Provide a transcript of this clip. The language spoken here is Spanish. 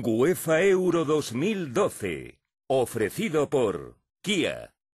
UEFA Euro 2012. Ofrecido por Kia.